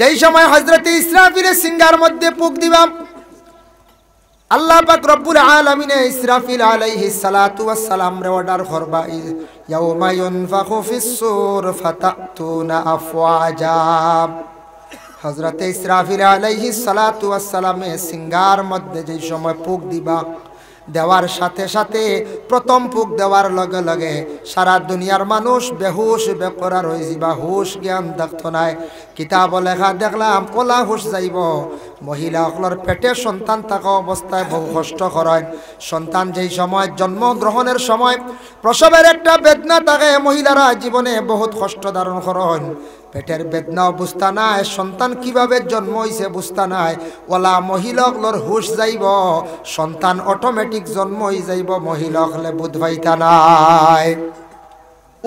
যেই সময় হজরত ইসরাফিলের সিঙ্গার মধ্যে পুক দিবাম আল্লাহ পাক রব্বুল আলামিনে ইসরাফিল আলাইহি সালাতু ওয়াসসালাম রে অর্ডার করবা ইয়াউমা ইউনফাখু ফিস সূর ফাতাতুনা আফওয়াজা হযরত ইসরাফিল আলাইহি সালাতু ওয়াসসালামে সিঙ্গার মধ্যে যেই সময় পুক দিবা দেওয়ার সাথে সাথে প্রথম পুক দেওয়ার লগে লগে সারা দুনিয়ার মানুষ বেহুশ বেকরার হয়ে যাবা হুশ জ্ঞান দেখত নাই কিতাব লেখা দেখলাম কলা হুস যাইব অকলর পেটে সন্তান থাকা অবস্থায় বহু কষ্ট করায় সন্তান যেই সময় জন্ম গ্রহণের সময় প্রসবের একটা বেদনা থাকে মহিলারা জীবনে বহুত কষ্ট ধারণ করেন পেটের বেদনাও বুঝতা নাই সন্তান কিভাবে জন্ম হয়েছে বুঝতা নাই ওলা মহিলাকলর হুশ যাইব সন্তান অটোমেটিক জন্ম হয়ে যাইব মহিলাকলে বুধ পাইতা নাই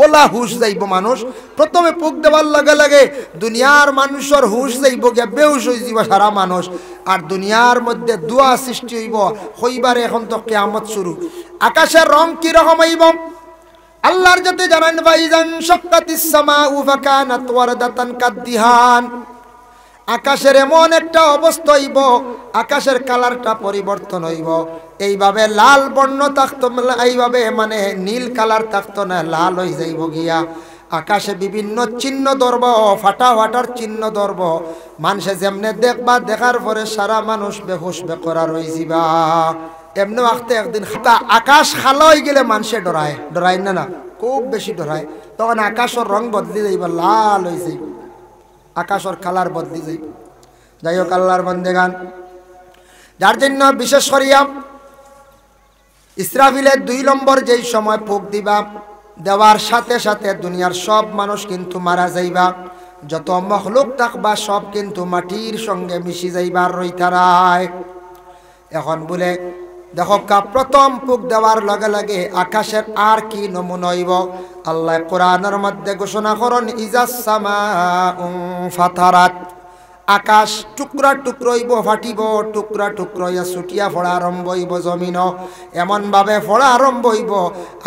ওলা হুশ যাইব মানুষ প্রথমে পোক দেওয়ার লগে লাগে দুনিয়ার মানুষের হুশ যাইব গিয়া বেহুশ হয়ে যাব সারা মানুষ আর দুনিয়ার মধ্যে দোয়া সৃষ্টি হইব হইবারে এখন তো কেয়ামত শুরু আকাশের রং কিরকম হইব আল্লাহর যাতে জানান ভাইজান সকাতিস সামা উফাকানাত ওয়ারদাতান কাদ্দিহান আকাশের এমন একটা অবস্থা হইব আকাশের কালারটা পরিবর্তন হইব এইভাবে লাল বর্ণ থাকতো এইভাবে মানে নীল কালার থাকতো না লাল হয়ে যাইব গিয়া আকাশে বিভিন্ন চিহ্ন ধরব ফাটা ফাটার চিহ্ন ধরব মানুষে যেমনে দেখবা দেখার পরে সারা মানুষ বেহুশ বেকরা যাবা এমনি আঁকতে একদিন তা আকাশ খালো হয়ে গেলে মানুষে ডরায় ডরায় না না খুব বেশি ডরায় তখন আকাশের রং বদলি যাইবা লাল হয়ে যাইব আকাশর খালার বদলি যাই যাই হোক আল্লাহর বন্দে গান যার জন্য বিশেষ করিয়া ইসরাফিলের দুই নম্বর যেই সময় ফুক দিবা দেওয়ার সাথে সাথে দুনিয়ার সব মানুষ কিন্তু মারা যাইবা যত মখলুক থাকবা সব কিন্তু মাটির সঙ্গে মিশি যাইবার রইতারায় এখন বলে দেখো কা প্রথম পুক দেওয়ার লগে লগে আকাশের আর কি নমুনইব আল্লাহ কোরআনের মধ্যে ঘোষণা করন ইজাসামা আকাশ টুকরা টুকরইব ফাটিব টুকরা টুকরইয়া ছুটিয়া ফোড়া আরম্ভ হইব জমিন এমনভাবে ফোড়া আরম্ভ হইব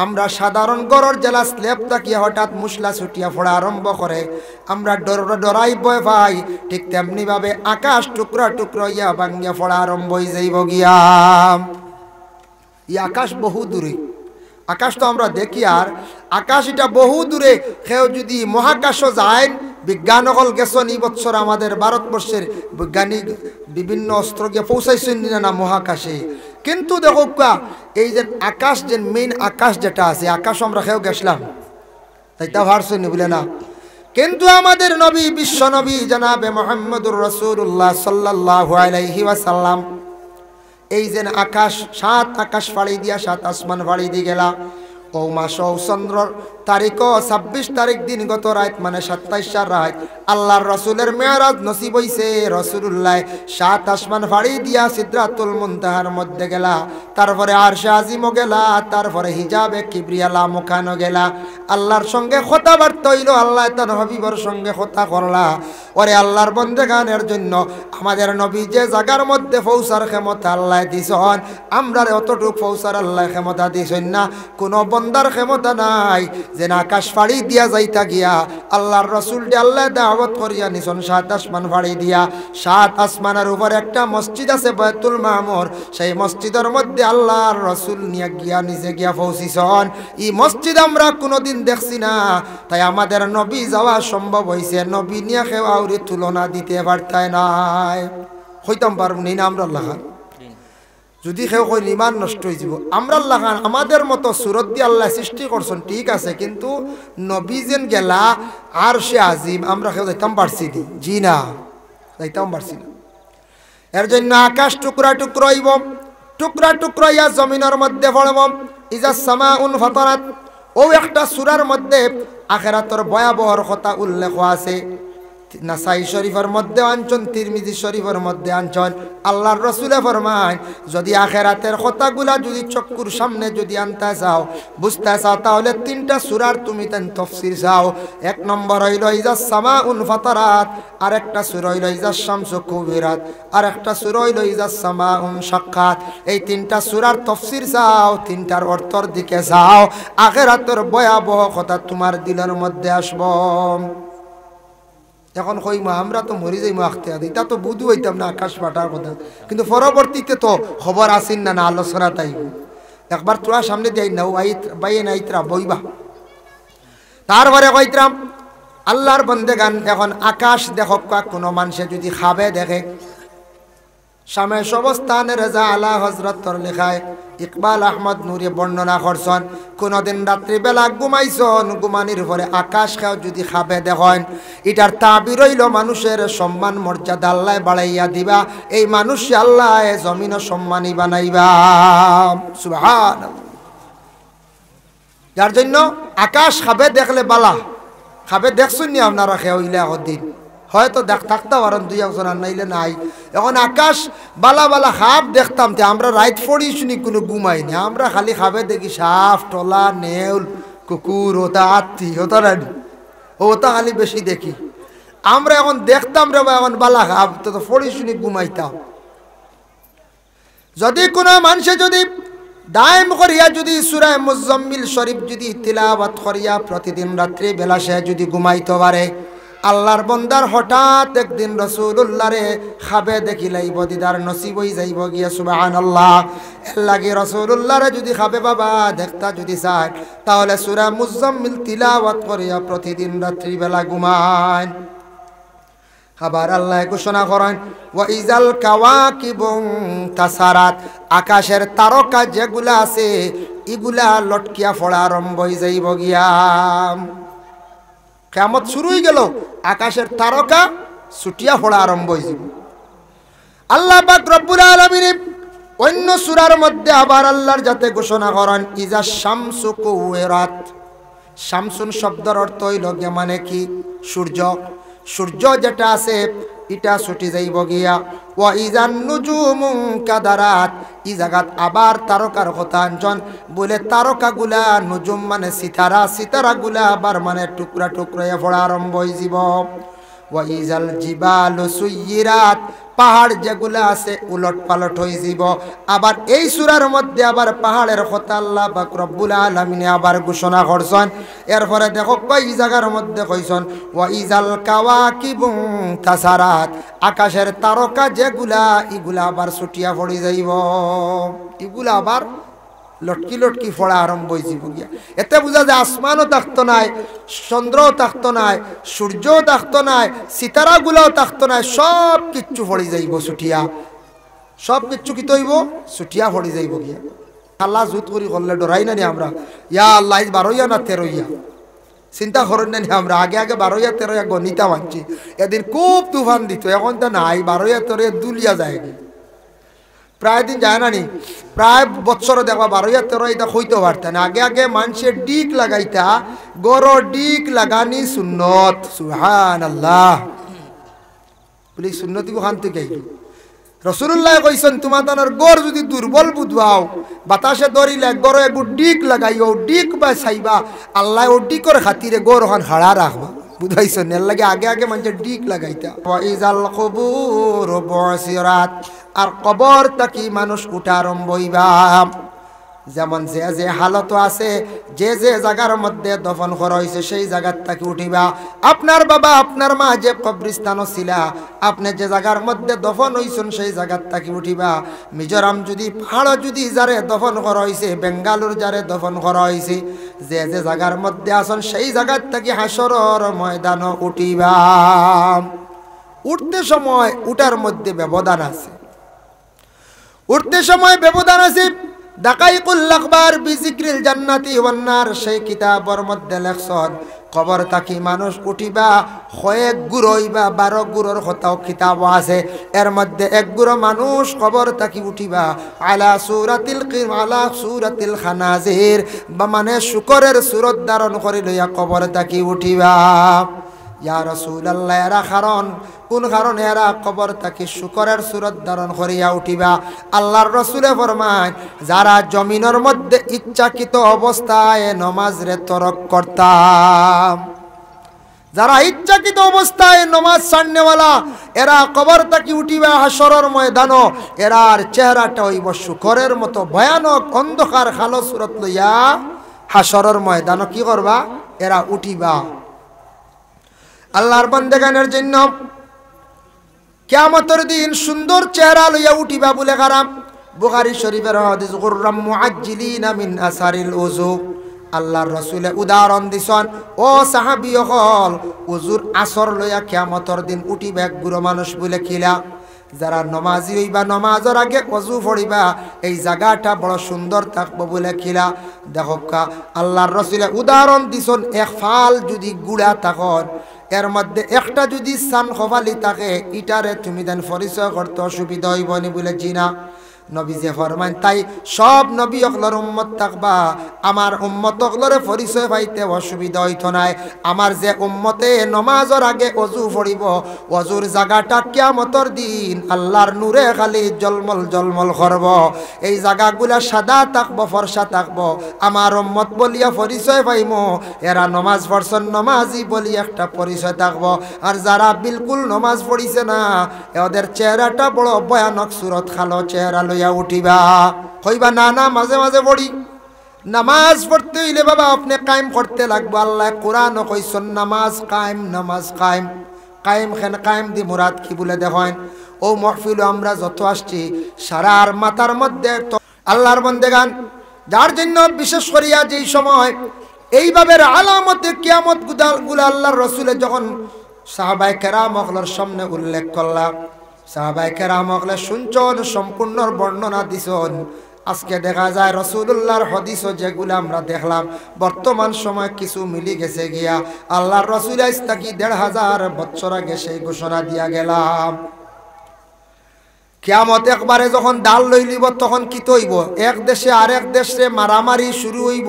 আমরা সাধারণ গরর জেলা স্লেপ তাকিয়ে হঠাৎ মুসলা ছুটিয়া ফোড়া আরম্ভ করে আমরা ডর ডরাই বয় ভাই ঠিক তেমনিভাবে আকাশ টুকরা টুকরইয়া ভাঙ্গিয়া ফোড়া আরম্ভ হয়ে যাইব গিয়া ই আকাশ বহু দূরে আকাশ তো আমরা দেখি আর আকাশ এটা বহু দূরে কেউ যদি মহাকাশও যায় বিজ্ঞান হল গেছেন এই বছর আমাদের ভারতবর্ষের বৈজ্ঞানিক বিভিন্ন অস্ত্র গিয়ে পৌঁছাইছেন না মহাকাশে কিন্তু দেখো এই যে আকাশ যে মেইন আকাশ যেটা আছে আকাশ আমরা খেয়েও গেছিলাম তাই তা ভারছেন বলে না কিন্তু আমাদের নবী বিশ্ব নবী জানাবে মোহাম্মদুর রসুল্লাহ সাল্লাহ আলাইহি ওয়াসাল্লাম এই যে আকাশ সাত আকাশ ফাড়ি দিয়া সাত আসমান ফাড়ি দিয়ে গেলা ও সৌ চন্দ্রর তারিখ ছাব্বিশ তারিখ দিন গত রাত মানে সাতাইশ চার রাত আল্লাহর রসুলের মেয়রাজ নসিব হইছে রসুল্লাহ সাত আসমান ফাড়ি দিয়া সিদ্ধাতুল মুন্তাহার মধ্যে গেলা তারপরে আর আজিমও গেলা তারপরে হিজাবে কিবরিয়ালা মুখানো গেলা আল্লাহর সঙ্গে বার্তা হইল আল্লাহ তার হবিবর সঙ্গে কথা করলা ওরে আল্লাহর বন্ধে গানের জন্য আমাদের নবী যে জাগার মধ্যে ফৌসার ক্ষমতা আল্লাহ দিছন আমরা অতটুক ফৌসার আল্লাহ ক্ষমতা দিছেন না কোনো বন্দার ক্ষমতা নাই যেন আকাশ ফাড়ি দিয়া যাইতা গিয়া আল্লাহর রসুল ডাল্লা দাওয়াত করিয়া নিজন সাত আসমান ফাড়ি দিয়া সাত আসমানের উপর একটা মসজিদ আছে বয়তুল মামর সেই মসজিদের মধ্যে আল্লাহর রসুল নিয়ে গিয়া নিজে গিয়া পৌঁছিছন ই মসজিদ আমরা কোনোদিন দেখছি না তাই আমাদের নবী যাওয়া সম্ভব হয়েছে নবী নিয়ে কেউ আউরি তুলনা দিতে পারতায় নাই হইতাম পারব নি না আমরা আল্লাহ যদি কেউ কইল ইমান নষ্ট হয়ে যাব আমরা লাগান আমাদের মতো সুরত দিয়ে আল্লাহ সৃষ্টি করছেন ঠিক আছে কিন্তু নবী যেন গেলা আর সে আজিম আমরা কেউ যাইতাম পারছি দি জি না যাইতাম পারছি না এর জন্য আকাশ টুকরা টুকরো হইব টুকরা টুকরো ইয়া জমিনের মধ্যে পড়ব ইজা সামা উন ফতরাত ও একটা সুরার মধ্যে আখেরাতর ভয়াবহর কথা উল্লেখ আছে নাসাই শরীফের মধ্যে আনছন তিরমিজি শরীফের মধ্যে আনছন আল্লাহর রসুলে ফরমান যদি আখেরাতের কথাগুলা যদি চক্কুর সামনে যদি আনতে চাও বুঝতে চাও তাহলে তিনটা সুরার তুমি তেন তফসির চাও এক নম্বর হইল ইজা সামা উন ফাতারাত আর একটা সুর হইল ইজা শামসু কুবিরাত আর একটা সুর হইল ইজা সামা উন সাক্ষাত এই তিনটা সুরার তফসির চাও তিনটার অর্থর দিকে যাও আখেরাতের ভয়াবহ কথা তোমার দিলের মধ্যে আসব এখন কইমা আমরা তো মরি যাইমা আখতে আদি তা তো বুধু হইতাম না আকাশ পাঠার কথা কিন্তু পরবর্তীতে তো খবর আসেন না না আলোচনা তাই একবার তোরা সামনে দেয় না বাইয়ে না ইতরা বইবা তারপরে কইতাম আল্লাহর বন্দে গান এখন আকাশ দেখক কোনো মানুষে যদি খাবে দেখে সামে সবস্থানে রেজা আলা হজরত লেখায় ইকবাল আহমদ নুরে বর্ণনা করছেন কোনোদিন রাত্রিবেলা ঘুমাইছন ঘুমানির পরে আকাশ খাও যদি খাবে দেখেন এটার তাবি রইল মানুষের সম্মান মর্যাদা আল্লাহ বাড়াইয়া দিবা এই মানুষ আল্লাহ জমিন সম্মানী বানাইবা সুহান যার জন্য আকাশ খাবে দেখলে বালা খাবে দেখছেন নি আপনারা খেয়ে হইলে দিন হয়তো দেখ থাকতে পারেন দুই একজন আর নাইলে নাই এখন আকাশ বালা বালা হাফ দেখতাম তে আমরা রাইট ফড়ি শুনি কোনো ঘুমাইনি আমরা খালি খাবে দেখি সাপ টলা নেউল কুকুর ওটা আত্মি ওটা রানি ওটা খালি বেশি দেখি আমরা এখন দেখতাম রে এখন বালা হাফ তো তো ফড়ি শুনি ঘুমাইতাম যদি কোনো মানুষে যদি দায়ম করিয়া যদি সুরায় মুজম্মিল শরীফ যদি তিলাবাত করিয়া প্রতিদিন রাত্রে বেলা সে যদি ঘুমাইতে পারে আল্লাহর বন্দার হঠাৎ একদিন রসুল্লাহরে খাবে দেখি লাইব দিদার নসিব হই যাইব গিয়া সুবাহান আল্লাহ লাগে রসুল্লাহরে যদি খাবে বাবা দেখতা যদি চায় তাহলে সুরা মিল তিলাওয়াত করিয়া প্রতিদিন রাত্রিবেলা ঘুমায় আবার আল্লাহ ঘোষণা করেন ওয়াইজাল কাওয়াকিবুং তাসারাত আকাশের তারকা যেগুলা আছে ইগুলা লটকিয়া ফড়া আরম্ভ হয়ে যাইব গিয়া কেমত শুরুই গেল আকাশের তারকা ছুটিয়া ফোড়া আরম্ভ হয়েছিল আল্লাহ পাক রব্বুল আলমিন অন্য সুরার মধ্যে আবার আল্লাহর যাতে ঘোষণা করেন ইজা শামসু কুয়েরাত শামসুন শব্দর অর্থ হইল মানে কি সূর্য সূর্য যেটা আছে ইটা ছুটি যাইব গিয়া ও ইজান নুজুমু দারাত ই জাগাত আবার তারকার কথাঞ্চন বলে তারকাগুলা নুজুম মানে সিতারা গুলা আবার মানে টুকরা টুকরা ফোড়া আরম্ভ হয়ে যাব ওয়াইজাল জিবালু সুইরাত পাহাড় যেগুলো আছে উলট পালট হয়ে যাব আবার এই সুরার মধ্যে আবার পাহাড়ের কথা আল্লাহ বা রব্বুল আলমিনে আবার ঘোষণা করছেন এরপরে দেখো কই জায়গার মধ্যে কইছেন ওয়াইজাল কাওয়া কিবুং তাসারাত আকাশের তারকা যেগুলা ইগুলা আবার ছুটিয়া পড়ে যাইব এগুলা আবার লটকি লটকি ফড়া আরম্ভ হয়েছে বুঝিয়া এতে বুঝা যায় আসমানও থাকতো নাই চন্দ্রও থাকতো নাই সূর্যও থাকতো নাই সিতারাগুলাও থাকতো নাই সব কিচ্ছু ফড়ি যাইব ছুটিয়া সব কিচ্ছু কি তৈব ছুটিয়া ফড়ি যাইব গিয়া আল্লাহ জুত করি করলে ডরাই না নি আমরা ইয়া আল্লাহ বারোইয়া না তেরোইয়া চিন্তা করেন না আমরা আগে আগে বারোইয়া তেরোইয়া গণিতা মানছি এদিন খুব তুফান দিত এখন তো নাই বারোইয়া তেরোইয়া দুলিয়া যায় প্রায় দিন যায় না নি প্রায় বছর দেখবা বারো হাজার তেরো এটা হইতে পারতেন আগে আগে মানুষের ডিক লাগাইতা গরো ডিক লাগানি সুন্নত সুহান আল্লাহ বলি সুন্নতি খান থেকে রসুল্লাহ কইসন তোমাদানোর গর যদি দুর্বল বুধবাও বাতাসে দরিলে গড়ে এগু ডিক লাগাইও ডিক বা চাইবা আল্লাহ ও ডিকর খাতিরে গড় ওখান হাড়া রাখবা বুঝাইছো নেল আগে আগে মানুষের ডিক লাগাইতা ইজাল কবুর বসিরাত আর কবর তাকি মানুষ উঠা আরম্ভ হইবা যেমন যে যে হালত আছে যে যে জায়গার মধ্যে দফন করা হয়েছে সেই জায়গার তাকে উঠিবা আপনার বাবা আপনার মা যে কবরিস্তানও ছিলা আপনি যে জায়গার মধ্যে দফন হইছেন সেই জায়গার তাকে উঠিবা মিজোরাম যদি পাহাড়ও যদি যারে দফন করা হয়েছে বেঙ্গালুর যারে দফন করা হয়েছে যে যে জায়গার মধ্যে আসন সেই জায়গার থেকে হাসর ময়দান উঠিবাম উঠতে সময় উঠার মধ্যে ব্যবধান আছে উঠতে সময় ব্যবধান আছে ডাকাইকুল আকবার বিজিক্রিল জান্নাতি ওয়ান্নার সেই কিতাবর মধ্যে লেখসন কবর তাকি মানুষ উঠিবা কয়েক গুড়ইবা বারো গুড়োর হতাও খিতাব আছে এর মধ্যে এক গুড়ো মানুষ কবর তাকি উঠিবা আলা সুরাতিল আলা সুরাতিল খানাজির বা মানে শুকরের সুরত ধারণ করে লইয়া কবর তাকি উঠিবা ইয়া রসুল আল্লাহ এরা কারণ কোন কারণে এরা কবর তাকে শুকরের সুরত ধারণ উঠিবা যারা ইচ্ছাকৃত অবস্থায় নমাজ নমাজ সান্নেওয়ালা এরা কবর তাকি উঠিবে হাসরের ময়দানো এরার চেহারাটা হইব শুকরের মতো ভয়ানক অন্ধকার খালো সুরত লইয়া হাসরের ময়দানো কি করবা এরা উঠিবা আল্লাহর বান্দেগানের জন্য কেমতর দিন সুন্দর চেহারা লইয়া উঠিবা বলে কারাম বুহারি শরীফের হাদিস গুররাম মুআজ্জিলিন মিন আসারিল উযু আল্লাহর রসুলে উদাহরণ দিছন ও সাহাবি হল উজুর আসর লইয়া কেয়ামতর দিন উঠিবে এক গুড়ো মানুষ বলে খিলা যারা নমাজি হইবা নমাজের আগে কজু ফড়িবা এই জায়গাটা বড় সুন্দর থাকবো বলে খিলা দেখো আল্লাহর রসুলে উদাহরণ দিছন এক ফাল যদি গুড়া থাকন এর মধ্যে একটা যদি সান হবালি থাকে ইটারে তুমি দেন পরিচয় করতে অসুবিধা নি বলে জিনা নবীজে ফরমান তাই সব নবী অকলর উম্মত থাকবা আমার উম্মত অকলরে পরিচয় পাইতে অসুবিধা হইত নাই আমার যে উম্মতে নমাজর আগে অজু ফরিব অজুর জায়গাটা কেমতর দিন আল্লাহর নূরে খালি জলমল জলমল করব এই জায়গাগুলা সাদা থাকব ফর্সা থাকব আমার উম্মত বলিয়া পরিচয় পাইম এরা নমাজ ফরসন নমাজি বলি একটা পরিচয় থাকব আর যারা বিলকুল নমাজ পড়িছে না ওদের চেহারাটা বড় ভয়ানক সুরত খালো চেহারা লই হইয়া উঠিবা হইবা না না মাঝে মাঝে পড়ি নামাজ পড়তে হইলে বাবা আপনি কায়েম করতে লাগবো আল্লাহ কোরআন কইসন নামাজ কায়েম নামাজ কায়েম কায়েম খেন কায়েম দি মুরাদ কি বলে দেখেন ও মহফিল আমরা যত আসছি সারার মাথার মধ্যে আল্লাহর বন্দে গান যার জন্য বিশেষ করিয়া যেই সময় এইভাবে আলামতে কিয়ামত গুদাল গুলা আল্লাহর রসুলের যখন কেরা কেরাম সামনে উল্লেখ করলাম সম্পূর্ণ বর্ণনা দিছন আজকে দেখা যায় আমরা দেখলাম বর্তমান সময় কিছু মিলি গেছে গিয়া আল্লাহ রসুল ইস্তাকি দেড় হাজার বছর আগে সেই ঘোষণা দিয়া গেলাম কেমত একবারে যখন ডাল লইলিব তখন কি তৈব এক দেশে আরেক দেশে মারামারি শুরু হইব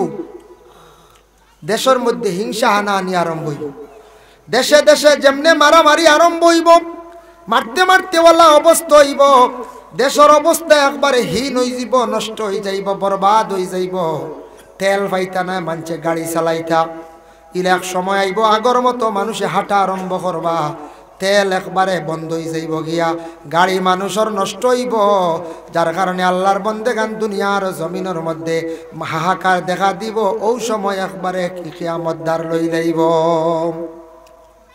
দেশের মধ্যে হিংসা হানা আনি আরম্ভ হইব দেশে দেশে যেমনে মারামারি আরম্ভ হইব মারতে মারতে ওলা অবস্থ হইব দেশের অবস্থা একবারে হীন হয়ে যাব নষ্ট হয়ে যাইব বরবাদ হয়ে যাইব তেল পাইতা না মানছে গাড়ি চালাইতা ইলে এক সময় আইব আগর মতো মানুষে হাঁটা আরম্ভ করবা তেল একবারে বন্ধ হয়ে যাইব গিয়া গাড়ি মানুষের নষ্ট হইব যার কারণে আল্লাহর বন্দে গান দুনিয়ার জমিনের মধ্যে হাহাকার দেখা দিব ও সময় একবারে কিয়ামতদার লই যাইব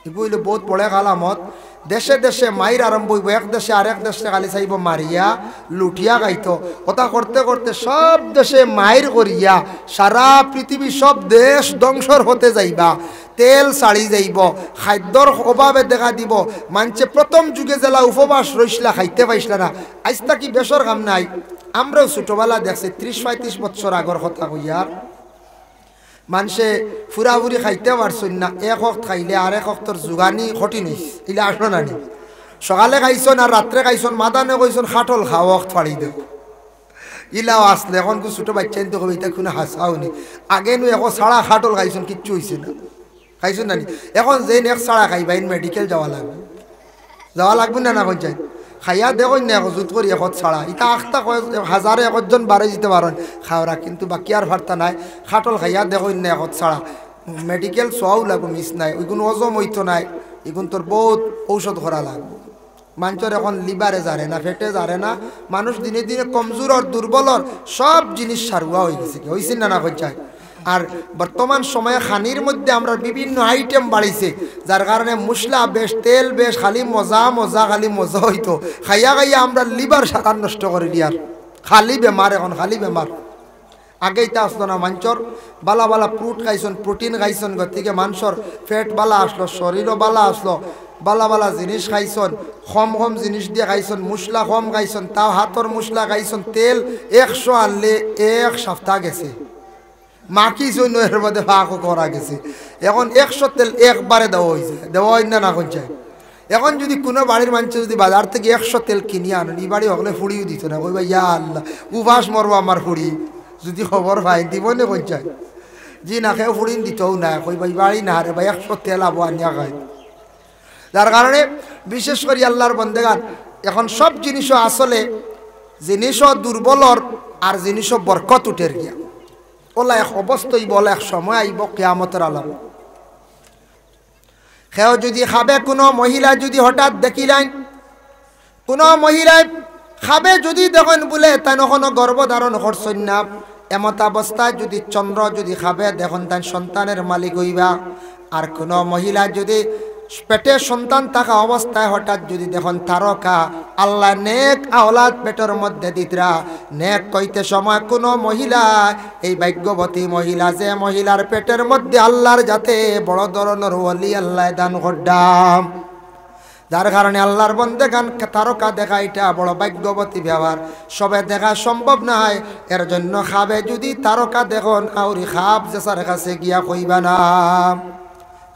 ইবু বহুত বড় কালামত দেশে দেশে মাইর আরম্ভ হইব এক দেশে আরেক দেশে খালি চাইব মারিয়া লুটিয়া গাইত কথা করতে করতে সব দেশে মাইর করিয়া সারা পৃথিবী সব দেশ ধ্বংসর হতে যাইবা তেল সাড়ি যাইব খাদ্যর অভাবে দেখা দিব মানছে প্রথম যুগে জেলা উপবাস রইসলা খাইতে পাইসলা না আজ তা কি বেসর কাম নাই আমরাও ছোটবেলা দেখছি ত্রিশ পঁয়ত্রিশ বছর আগর কথা কইয়ার মানুষে ফুরাফুরি খাইতে পারছো না এক হক খাইলে আর এক হক্তর যোগানি খটি নিস ইলে আসন আনি সকালে খাইছন আর রাত্রে খাইছন মাদানে কইছন খাটল খাও হক ফাড়ি দেব ইলাও আসলে এখন ছোটো বাচ্চা তো কবে এটা কোনো হাসাও নি আগে নু এখন সাড়া খাটল খাইছন কিচ্ছু হয়েছে না খাইছুন না এখন যেন এক সাড়া খাইবাইন মেডিকেল যাওয়া লাগবে যাওয়া লাগবে না না কোন খাইয়া দেখুন না হজুত করি এখন ছাড়া ইটা আখতা হাজারে একজন বাড়ে যেতে পারেন খাওয়ারা কিন্তু বাকি আর ভার্তা নাই খাটল খাইয়া দেখুন না এখন ছাড়া মেডিকেল সও লাগবে মিস নাই ওইগুন অজম হইতো নাই এগুন তোর বহুত ঔষধ করা লাগবে মানুষের এখন লিভারে যারে না ফেটে যারে না মানুষ দিনে দিনে কমজোর আর দুর্বল সব জিনিস সারুয়া হয়ে গেছে হয়েছে না না হয়ে যায় আর বর্তমান সময়ে খানির মধ্যে আমরা বিভিন্ন আইটেম বাড়িছে যার কারণে মশলা বেশ তেল বেশ খালি মজা মজা খালি মজা হইতো খাইয়া খাইয়া আমরা লিভার সাঁতার নষ্ট করে দিয়ার খালি বেমার এখন খালি বেমার আগেই তা আসতো না মাঞ্চর বালা বালা ফ্রুট খাইছন প্রোটিন খাইছন গতিকে মাংসর ফ্যাট বালা আসলো শরীরও বালা আসলো বালা বালা জিনিস খাইছন কম কম জিনিস দিয়ে খাইছন মশলা কম খাইছন তাও হাতর মশলা খাইছন তেল একশো আনলে এক সপ্তাহ গেছে মাকি জন্য এর মধ্যে ফাঁকও করা গেছে এখন একশো তেল একবারে দেওয়া হয়েছে দেওয়া হয় না না যায় এখন যদি কোনো বাড়ির মানুষ যদি বাজার থেকে একশো তেল কিনি আনেন এই বাড়ি হলে ফুড়িও দিত না ভাই ইয়া আল্লাহ উবাস মরবো আমার ফুড়ি যদি খবর পাই দিব না যায় যে না খেয়ে ফুড়ি দিতও না ভাই বাড়ি না রে ভাই একশো তেল আবো আনিয়া খায় যার কারণে বিশেষ করে আল্লাহর বন্দেগান এখন সব জিনিসও আসলে জিনিসও দুর্বলর আর জিনিসও বরকত উঠের গিয়া ওলা এক অবস্থই বলে এক সময় আইব কেয়ামতের আলাপ সেও যদি খাবে কোনো মহিলা যদি হঠাৎ দেখিলেন কোনো মহিলাই খাবে যদি দেখেন বলে তাই কখনো গর্ভধারণ করছেন না এমত অবস্থায় যদি চন্দ্র যদি খাবে দেখেন তাই সন্তানের মালিক হইবা আর কোনো মহিলা যদি পেটে সন্তান থাকা অবস্থায় হঠাৎ যদি দেখুন তারকা আল্লাহ নেক আওলাদ পেটের মধ্যে দিতরা নেক কইতে সময় কোনো মহিলা এই ভাগ্যবতী মহিলা যে মহিলার পেটের মধ্যে আল্লাহর যাতে বড় ধরনের হলি আল্লাহ দান করডাম যার কারণে আল্লাহর বন্ধে গান তারকা দেখা এটা বড় ভাগ্যবতী ব্যবহার সবে দেখা সম্ভব না হয় এর জন্য খাবে যদি তারকা দেখুন আউরি খাব সার কাছে গিয়া কইবা না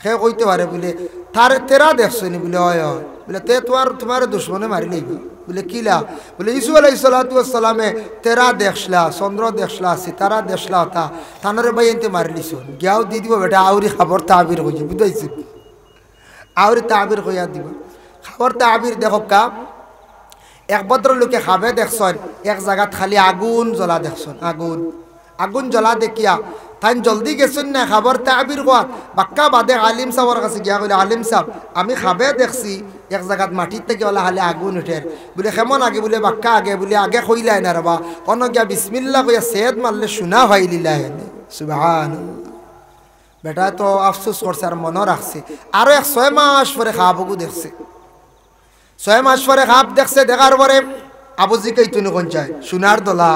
সে কইতে পারে বলে তার তেরা দেখছো নি বলে হয় বলে তে তোমার তোমার দুশ্মনে মারি লইব বলে কিলা বলে ইসু আলাই সালাতামে তেরা দেখলা চন্দ্র দেখলা সিতারা দেখলা তা থানরে ভাই এনতে মারি নিছ গিয়াও দি দিব বেটা আউরি খাবার তাবির হয়ে বুঝাইছি আউরি তাবির হইয়া দিব খাবার তাবির দেখো কা এক লোকে খাবে দেখছেন এক জায়গাত খালি আগুন জ্বলা দেখছেন আগুন আগুন জ্বলা দেখিয়া তাই জলদি গেছেন না খাবার তাবির কোয়াত বাক্কা বাদে আলিম সাহর কাছে গিয়া বলে আলিম সাহ আমি খাবে দেখছি এক জায়গাত মাটির থেকে ওলা হালে আগুন উঠে বলে কেমন আগে বলে বাক্কা আগে বলে আগে কইলাই না রবা অন গিয়া বিসমিল্লা কইয়া সেদ মারলে শোনা হয় লিলা সুবাহান বেটা তো আফসোস করছে আর মনে রাখছে আরও এক ছয় মাস পরে খাবগু দেখছে ছয় মাস পরে খাপ দেখছে দেখার পরে আবুজি কই তুনি কোন চায় সোনার দোলা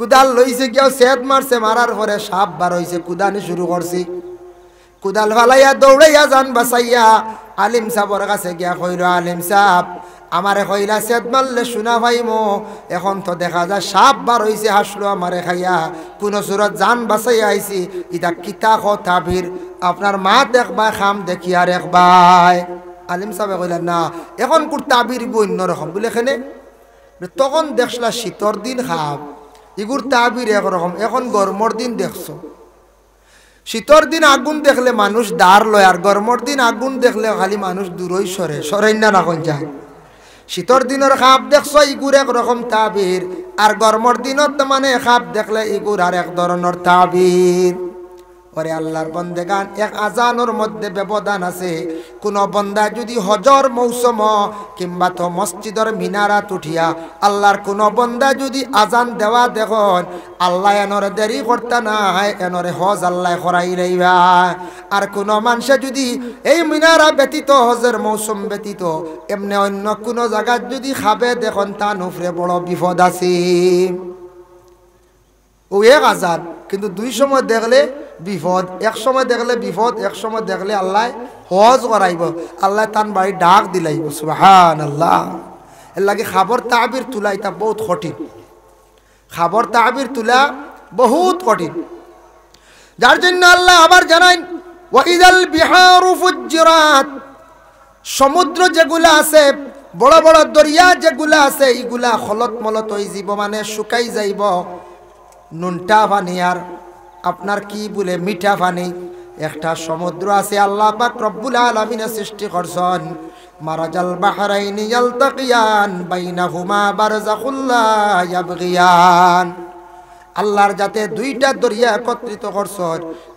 কুদাল লইছে কেউ সেত মারছে মারার পরে সাপ বার হয়েছে কুদানি শুরু করছি কুদাল ফালাইয়া দৌড়াইয়া যান বাসাইয়া আলিম সাহর কাছে গিয়া কইল আলিম সাহ আমারে কইলা সেত মারলে শোনা মো এখন তো দেখা যায় সাপ বার হয়েছে হাসলো আমারে খাইয়া কোন সুরত যান বাসাইয়া আইছি ইটা কিতা তাবির আপনার মা দেখবা খাম দেখি এক রেখবাই আলিম সাহেবে কইলেন না এখন কুর তাবির বই অন্যরকম বলে এখানে তখন দেখলা শীতর দিন খাব ইগুর তাবির একরকম এখন গরমর দিন দেখছো শীতর দিন আগুন দেখলে মানুষ দাঁড় লয় আর গরমর দিন আগুন দেখলে খালি মানুষ দূরই সরে সরেন না না যায় শীতর দিনের খাপ দেখছো ইগুর একরকম তাবির আর গরমর দিনত মানে খাপ দেখলে ইগুর আর এক ধরনের তাবির ওরে আল্লাহর বন্দে গান এক আজানোর মধ্যে ব্যবধান আছে কোন বন্দা যদি হজর মৌসুম কিংবা তো মসজিদর মিনারা তুঠিয়া আল্লাহর কোন বন্দা যদি আজান দেওয়া দেখন আল্লাহ এনর দেরি করতে নাই এনরে হজ আল্লাহ করাই রইবা আর কোন মানুষে যদি এই মিনারা ব্যতীত হজের মৌসুম ব্যতীত এমনি অন্য কোন জায়গাত যদি খাবে দেখুন তা নুফরে বড় বিপদ আছে ও এক আজান কিন্তু দুই সময় দেখলে বিপদ এক সময় দেখলে বিপদ এক সময় দেখলে আল্লাহ হজ করাইব আল্লাহ তান বাড়ি ডাক দিলাইব সুহান আল্লাহ লাগে খাবর তাবির তুলা এটা বহুত কঠিন খাবর তাবির তুলা বহুত কঠিন যার জন্য আল্লাহ আবার জানাইন ওয়াইদাল বিহার সমুদ্র যেগুলা আছে বড় বড় দরিয়া যেগুলা আছে এইগুলা হলত মলত হয়ে যাব মানে শুকাই যাইব নুনটা পানি আর আপনার কি বলে মিঠা পানি একটা সমুদ্র আছে আল্লাহ পাক রব্বুল আলমিনে সৃষ্টি করছেন মারাজাল বাহারাইনি ইয়ালতাকিয়ান বাইনাহুমা বারজাখুল্লা ইয়াবগিয়ান আল্লাহর যাতে দুইটা দরিয়া একত্রিত করছ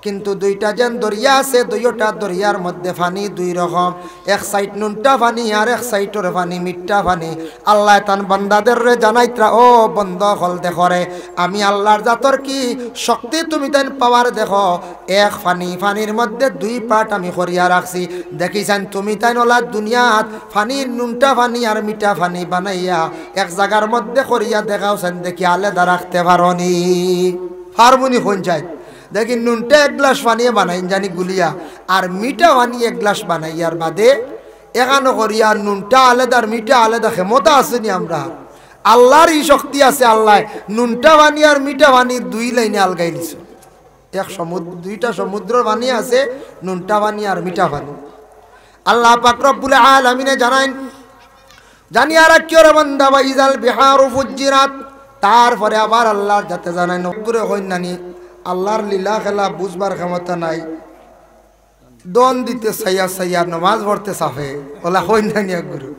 কিন্তু দুইটা যেন দরিয়া আছে দুইটা দরিয়ার মধ্যে ফানি দুই রকম এক সাইড নুনটা ফানি আর এক সাইডের ফানি মিঠটা ফানি আল্লাহ তান বান্দাদের রে জানাইত্রা ও বন্ধ হল দেখরে আমি আল্লাহর জাতর কি শক্তি তুমি তাই পাওয়ার দেখো এক ফানি ফানির মধ্যে দুই পাট আমি করিয়া রাখছি দেখিছেন তুমি তাই নলা দুনিয়াত ফানির নুনটা ফানি আর মিঠা ফানি বানাইয়া এক জায়গার মধ্যে করিয়া দেখাওছেন দেখি আলেদা রাখতে পারি হারমোনি পঞ্চায়েত দেখি নুনটা এক গ্লাস বানিয়ে বানাইন জানি গুলিয়া আর মিঠা বানিয়ে এক গ্লাস বানাইয়ার বাদে এখানো করিয়া নুনটা আলাদা আর মিঠা আলাদা ক্ষমতা আছে নি আমরা আল্লাহর ই শক্তি আছে আল্লাহ নুনটা বানিয়ে আর মিঠা বানিয়ে দুই লাইনে আলগাই দিছে এক সমুদ্র দুইটা সমুদ্র বানি আছে নুনটা বানি আর মিঠা বানি আল্লাহ বলে আল আমিনে জানাইন জানি আর কি বান্দা বা ইজাল বিহার ফুজিরাত তারপরে আবার আল্লাহর যাতে জানাই নকুরে কন্যানি আল্লাহর লীলা খেলা বুঝবার ক্ষমতা নাই দন দিতে সাইয়া সাইয়া নমাজ পড়তে সাফে ওলা কন্যানি গুরু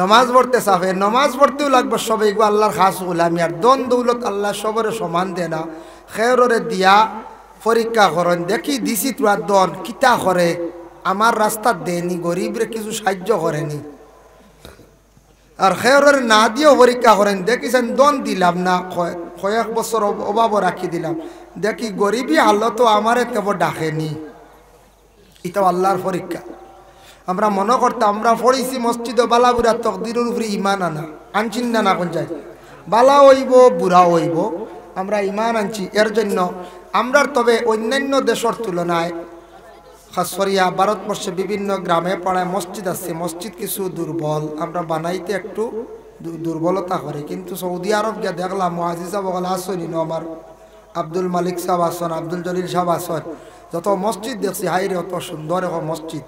নমাজ পড়তে সাফে নমাজ পড়তেও লাগবে সবাই গো আল্লাহর খাস গুলামি আর দন দৌলত আল্লাহ সবরে সমান দে না খেয়রে দিয়া পরীক্ষা করেন দেখি দিছি তোরা দন কিতা করে আমার রাস্তা দেয়নি গরিবরে কিছু সাহায্য করেনি আর খেয়ারের না দিয়েও পরীক্ষা করেন দেখিছেন দন দিলাম না কয়েক বছর অভাব রাখি দিলাম দেখি গরিবী আল্লাহ তো আমারে তেব ডাকেনি এটাও আল্লাহর পরীক্ষা আমরা মনে করতাম আমরা পড়েছি মসজিদ বালাবুরা তকদিরের উপরে ইমান আনা আনছিন না না কোন যাই বালা হইব বুড়া হইব আমরা ইমান আনছি এর জন্য আমরা তবে অন্যান্য দেশের তুলনায় খাসরিয়া ভারতবর্ষে বিভিন্ন গ্রামে পাড়ায় মসজিদ আছে মসজিদ কিছু দুর্বল আমরা বানাইতে একটু দুর্বলতা করে কিন্তু সৌদি আরব গিয়া দেখলাম মহাজি সাহেব ওগুলো আসনি আমার আব্দুল মালিক সাহেব আসন আব্দুল জলিল সাহেব আসন যত মসজিদ দেখছি হাইরে অত সুন্দর এখন মসজিদ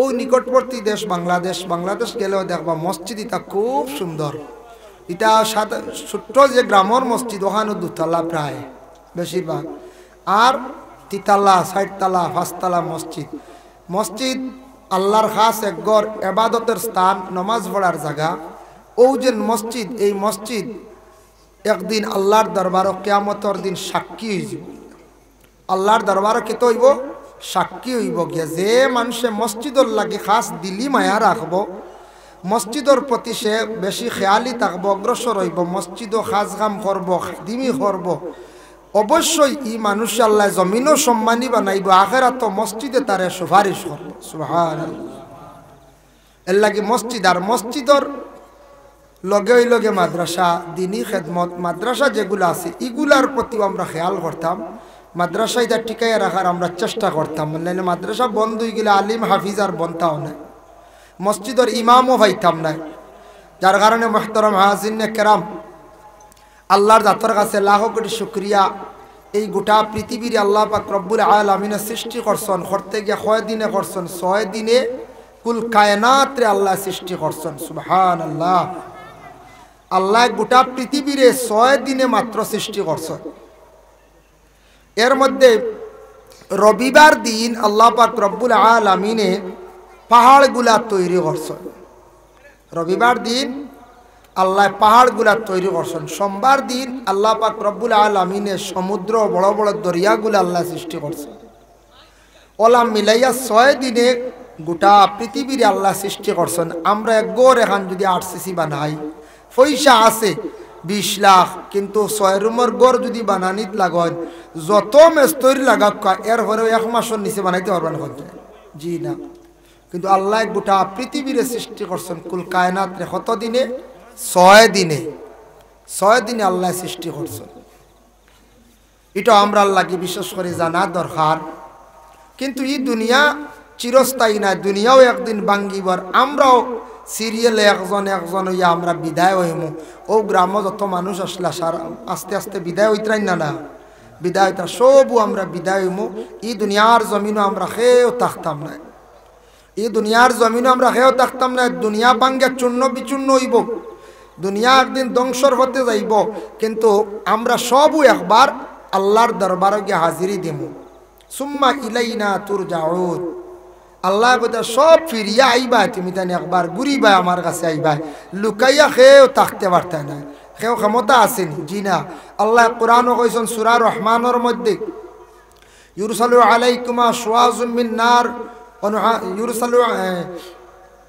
ও নিকটবর্তী দেশ বাংলাদেশ বাংলাদেশ গেলেও দেখবা মসজিদ ইটা খুব সুন্দর এটা সাদা ছোট্ট যে গ্রামের মসজিদ ওখানে দুতলা প্রায় বেশিরভাগ আর তিতালা সাইডতালা ফাঁসতালা মসজিদ মসজিদ আল্লাহর খাস একগর এবাদতের স্থান নমাজ পড়ার জায়গা যে মসজিদ এই মসজিদ একদিন আল্লাহর দরবার কেয়ামতর দিন সাক্ষী হইব আল্লাহর দরবারও কেত হইব সাক্ষী হইব গিয়া যে মানুষে মসজিদর লাগে খাস দিলি মায়া রাখব মসজিদর প্রতি সে বেশি খেয়ালি থাকব অগ্রসর হইব মসজিদও খাস গাম করবো খাদিমি করবো অবশ্যই ই মানুষ আল্লাহ জমিনও সম্মানী বানাইব আখেরা তো মসজিদে তারে সুপারিশ করবো এর লাগে মসজিদ আর মসজিদর লগে লগে মাদ্রাসা দিনই খেদমত মাদ্রাসা যেগুলো আছে ইগুলার প্রতিও আমরা খেয়াল করতাম মাদ্রাসায় এটা টিকাই রাখার আমরা চেষ্টা করতাম নাহলে মাদ্রাসা বন্ধ হয়ে গেলে আলিম হাফিজ আর বনতাও নাই মসজিদর ইমামও ভাইতাম নাই যার কারণে মহতরম হাজিন কেরাম আল্লাহর জাতর কাছে লাখ কোটি শুক্রিয়া এই গোটা পৃথিবীর আল্লাহ পাক রব্বুল আলমিনে সৃষ্টি করছেন করতে গিয়ে ছয় দিনে করছেন ছয় দিনে কুল রে আল্লাহ সৃষ্টি করছেন সুবহান আল্লাহ আল্লাহ গোটা পৃথিবীরে ছয় দিনে মাত্র সৃষ্টি করছেন এর মধ্যে রবিবার দিন আল্লাহ পাক রব্বুল আলমিনে পাহাড়গুলা তৈরি করছেন রবিবার দিন আল্লাহ পাহাড়গুলা তৈরি করছেন সোমবার দিন আল্লাহ পাক রব্বুল আলমিনে সমুদ্র বড় বড় দরিয়াগুলো আল্লাহ সৃষ্টি করছেন ওলা মিলাইয়া ছয় দিনে গোটা পৃথিবীর আল্লাহ সৃষ্টি করছেন আমরা গোর এখান যদি সিসি বানাই পয়সা আছে বিশ লাখ কিন্তু ছয় রুমের গোর যদি বানানিত লাগেন যত তৈরি লাগাক এর হলেও এক মাসের নিচে বানাইতে পারবেন জি না কিন্তু আল্লাহ গোটা পৃথিবীরে সৃষ্টি করছেন কুল কায়নাত শতদিনে ছয় দিনে ছয় দিনে আল্লাহ সৃষ্টি করছে এটা আমরা আল্লাহকে বিশেষ করে জানা দরকার কিন্তু এই দুনিয়া চিরস্থায়ী নাই দুনিয়াও একদিন বাঙ্গিবার আমরাও সিরিয়ালে একজন একজন হইয়া আমরা বিদায় হইমু ও গ্রাম যত মানুষ আসলে সার আস্তে আস্তে বিদায় হইতরাই না না বিদায় হইতা সবু আমরা বিদায় হইমু এই দুনিয়ার জমিনও আমরা খেয়েও থাকতাম না এই দুনিয়ার জমিনও আমরা খেয়েও থাকতাম না দুনিয়া বাঙ্গে চূর্ণ বিচূর্ণ হইব দুনিয়া একদিন ধ্বংসর হতে যাইব কিন্তু আমরা সবও একবার আল্লাহর দরবারে গিয়ে হাজিরি দিমু সুম্মা ইলাইনা তুর যাওত আল্লাহ কথা সব ফিরিয়া আইবা তুমি তানি একবার ঘুরিবা আমার কাছে আইবা লুকাইয়া খেয়েও থাকতে পারত না খেয়েও ক্ষমতা আসেনি জি না আল্লাহ কোরআনও কইসন সুরা রহমানোর মধ্যে ইউরুসালু আলাইকুমা সোয়াজুমিন নার ইউরুসালু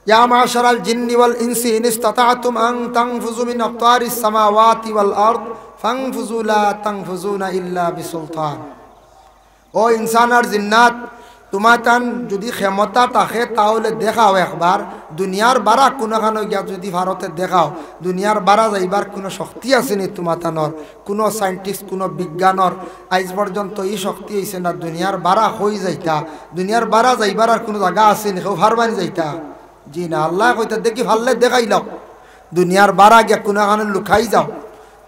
يا معشر الجن والإنس إن استطعتم أن تنفذوا من أقطار السماوات والأرض فانفذوا لا تنفذون إلا بسلطان ও ইনসান আর জিন্নাত তোমাতান যদি ক্ষমতা থাকে তাহলে দেখাও একবার দুনিয়ার বাড়া কোনোখানো গিয়া যদি ভারতে দেখাও দুনিয়ার বাড়া যাইবার কোনো শক্তি আছে নি তোমাতানোর কোনো সায়েন্টিস্ট কোনো বিজ্ঞানর আজ পর্যন্ত এই শক্তি হয়েছে না দুনিয়ার বাড়া হয়ে যাইতা দুনিয়ার বাড়া যাইবার আর কোনো জায়গা আছে নি কেউ ভারবানি যাইতা জি না আল্লাহ কইতে দেখি ভাল্লে দেখাই লাও দুনিয়ার বারা গিয়া কোনো এখন লুকাই যাও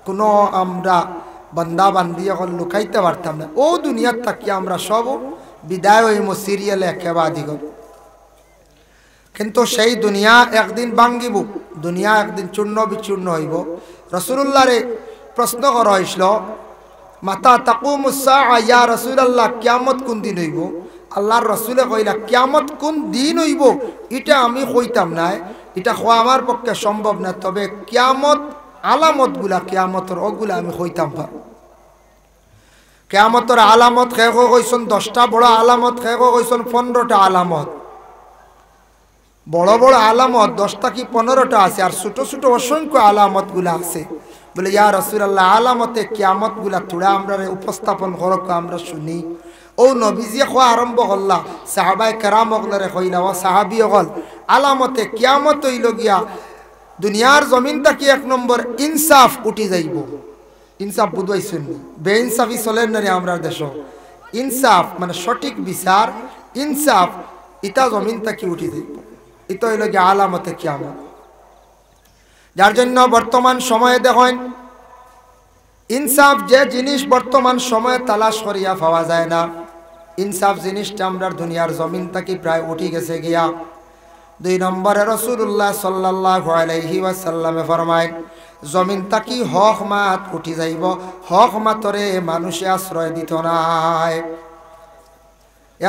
কোনো আমরা বান্দা বান্দি এখন লুকাইতে পারতাম না ও দুনিয়ার থাকি আমরা সব বিদায় হইম সিরিয়ালে একেবাদি গল কিন্তু সেই দুনিয়া একদিন ভাঙ্গিব দুনিয়া একদিন চূর্ণ বিচূর্ণ হইব রসুল্লাহরে প্রশ্ন করা হয়েছিল মাতা তাকুমুসা আয়া রসুল্লাহ কিয়ামত কোন দিন হইব আল্লাহর রসুলে কইলা কেমত কোন দিন হইব এটা আমি কইতাম নাই এটা হওয়া আমার পক্ষে সম্ভব না তবে আলামত আলামতগুলা কেয়ামতর ওগুলা আমি কইতাম পারব কেয়ামতর আলামত শেষ হয়ে দশটা বড় আলামত শেষ হয়ে কইসন পনেরোটা আলামত বড় বড় আলামত দশটা কি পনেরোটা আছে আর ছোট ছোট অসংখ্য আলামতগুলা আছে বলে ইয়া রসুল্লাহ আলামতে গুলা থোড়া আমরা উপস্থাপন করক আমরা শুনি ও নবীজিয়ে খোয়া আরম্ভ করলা সাহাবাই কেরাম অগলরে হইলা ও সাহাবি অগল আলামতে কিয়ামত হইল গিয়া দুনিয়ার জমিন কি এক নম্বর ইনসাফ উঠি যাইব ইনসাফ বুধবাইছেন বে ইনসাফই চলেন না রে আমরা দেশ ইনসাফ মানে সঠিক বিচার ইনসাফ ইতা জমিন কি উঠি যাইব ইতা হইল গিয়া আলামতে কিয়ামত যার জন্য বর্তমান সময়ে দেখেন ইনসাফ যে জিনিস বর্তমান সময়ে তালাশ করিয়া পাওয়া যায় না ইনসাফ জিনিসটা আমরা দুনিয়ার জমিন থাকি প্রায় উঠি গেছে গিয়া দুই নম্বরে রসুল্লাহ সাল্লাহ আলাইহি ফরমায় জমিন তাকি হক মাত উঠি যাইব হক মাতরে মানুষে আশ্রয় দিত নাই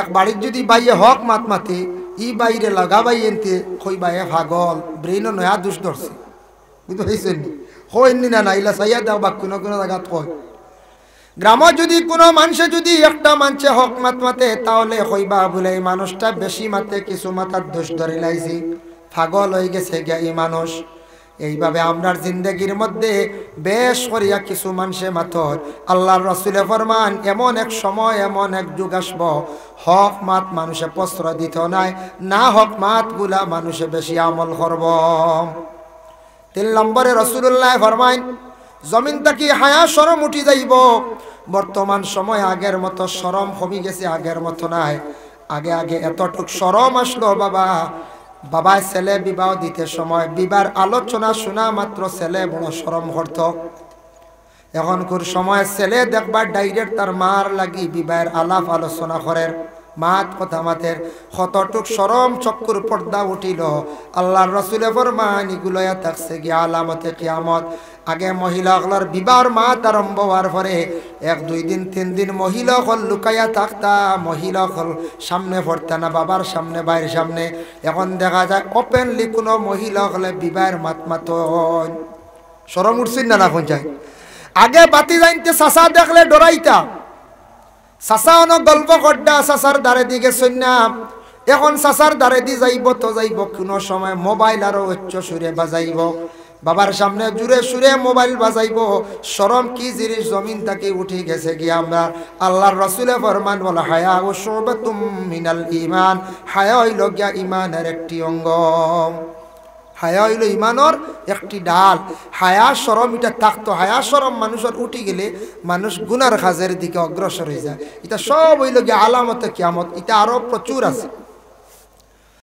এক বাড়ির যদি বাইয়ে হক মাত মাতে ই বাইরে লাগা বাইয়েনতে কইবা এ ভাগল ব্রেইনও নয়া দুষ ধরছে বুঝতে পারছেন হয়নি না না ইলা সাইয়া দাও বা কোনো কোনো জায়গাত কয় গ্রামত যদি কোনো মানুষে যদি একটা মানুষে হক মাত মাতে তাহলে হইবা বলে এই মানুষটা বেশি মাতে কিছু মাথার দোষ ধরে লাইছি ফাগল হয়ে গেছে গিয়া এই মানুষ এইভাবে আপনার জিন্দগির মধ্যে বেশ করিয়া কিছু মানুষে মাথর আল্লাহর রসুলে ফরমান এমন এক সময় এমন এক যুগ আসব হক মাত মানুষে প্রশ্রয় দিত নাই না হক মাত গুলা মানুষে বেশি আমল করব তিন নম্বরে রসুল্লাহ ফরমাইন জমিন তাকি হায়া সরম উঠি যাইব বর্তমান সময় আগের মতো সরম কমি গেছে আগের মতো নাই আগে আগে এতটুক সরম আসলো বাবা বাবা ছেলে বিবাহ দিতে সময় বিবার আলোচনা শোনা মাত্র ছেলে বড় সরম করত এখনকার সময় ছেলে দেখবার ডাইরেক্ট তার মার লাগি বিবাহের আলাপ আলোচনা করেন মাত কথা মাতের কতটুক সরম চক্কর পর্দা উঠিল আল্লাহর রসুলে ফরমান ইগুলোয়া থাকছে গিয়া আলামতে কিয়ামত আগে মহিলাগুলোর বিবার মাত আরম্ভ হওয়ার পরে এক দুই দিন তিন দিন মহিলা হল লুকাইয়া থাকতা মহিলা হল সামনে ভরতা না বাবার সামনে বাইরের সামনে এখন দেখা যায় ওপেনলি কোনো মহিলা হলে বিবাহের মাত মাত সরম উঠছিন না না যায় আগে বাতি জানতে সাসা দেখলে ডরাইতা চাচা অনক গল্প কড্ডা সাসার দারে দিকে শুননা এখন সাসার দারে দি যাইব তো যাইব কোনো সময় মোবাইল আরো উচ্চ সুরে বাজাইব বাবার সামনে জুড়ে সুরে মোবাইল বাজাইব সরম কি জিনিস জমিন তাকে উঠে গেছে কি আমরা আল্লাহর রসুলে ফরমান বলে হায়া ও মিনাল ইমান হায়া হইল গিয়া ইমানের একটি অঙ্গ হায়া হইল ইমানর একটি ডাল হায়া সরম এটা থাকতো হায়া সরম মানুষের উঠি গেলে মানুষ গুনার খাজের দিকে অগ্রসর হয়ে যায় এটা সব হইল গিয়ে আলামত কিয়ামত এটা আরও প্রচুর আছে